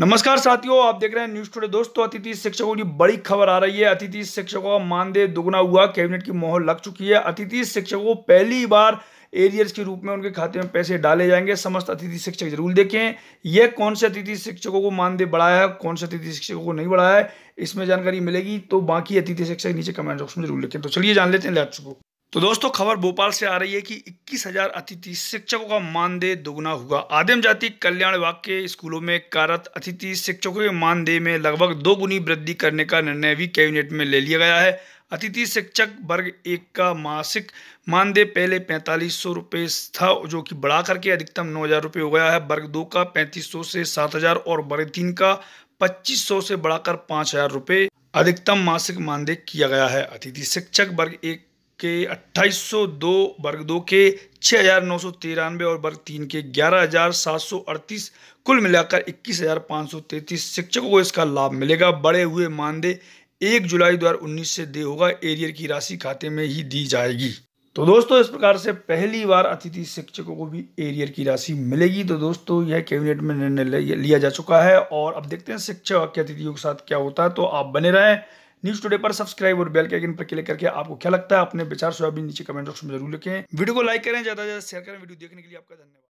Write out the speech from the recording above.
नमस्कार साथियों आप देख रहे हैं न्यूज टुडे दोस्तों अतिथि शिक्षकों की बड़ी खबर आ रही है अतिथि शिक्षकों का मानदेय दुगना हुआ कैबिनेट की मोहर लग चुकी है अतिथि शिक्षकों को पहली बार एरियर्स के रूप में उनके खाते में पैसे डाले जाएंगे समस्त अतिथि शिक्षक जरूर देखें यह कौन से अतिथि शिक्षकों को मानदेय बढ़ाया है कौन से अतिथि शिक्षकों को नहीं बढ़ाया है इसमें जानकारी मिलेगी तो बाकी अतिथि शिक्षक नीचे कमेंट बॉक्स में जरूर लिखें तो चलिए जान लेते हैं लैब को तो दोस्तों खबर भोपाल से आ रही है कि इक्कीस हजार अतिथि शिक्षकों का मानदेय दोगुना हुआ आदिम जाति कल्याण विभाग के स्कूलों में कार्यरत अतिथि शिक्षकों के मानदेय में लगभग दोगुनी वृद्धि करने का निर्णय भी कैबिनेट में ले लिया गया है अतिथि शिक्षक वर्ग एक का मासिक मानदेय पहले पैंतालीस सौ रुपये था जो कि बढ़ा करके अधिकतम नौ हज़ार रुपये हो गया है वर्ग दो का पैंतीस सौ से सात हज़ार और वर्ग तीन का पच्चीस सौ से बढ़ाकर पाँच हज़ार रुपये अधिकतम मासिक मानदेय किया गया है अतिथि शिक्षक वर्ग एक के 2802 वर्ग दो के छः हज़ार नौ सौ तिरानवे और वर्ग तीन के ग्यारह हज़ार सात सौ अड़तीस कुल मिलाकर इक्कीस हज़ार पाँच सौ तैंतीस शिक्षकों को इसका लाभ मिलेगा बढ़े हुए मानदेय एक जुलाई दो हज़ार उन्नीस से दे होगा एरियर की राशि खाते में ही दी जाएगी तो दोस्तों इस प्रकार से पहली बार अतिथि शिक्षकों को भी एरियर की राशि मिलेगी तो दोस्तों यह कैबिनेट में निर्णय लिया जा चुका है और अब देखते हैं शिक्षक के अतिथियों के साथ क्या होता है तो आप बने रहें न्यूज टुडे पर सब्सक्राइब और बेल के आइकन पर क्लिक करके आपको क्या लगता है अपने विचार भी नीचे कमेंट बॉक्स में जरूर लिखें वीडियो को लाइक करें ज्यादा से ज्यादा शेयर करें वीडियो देखने के लिए आपका धन्यवाद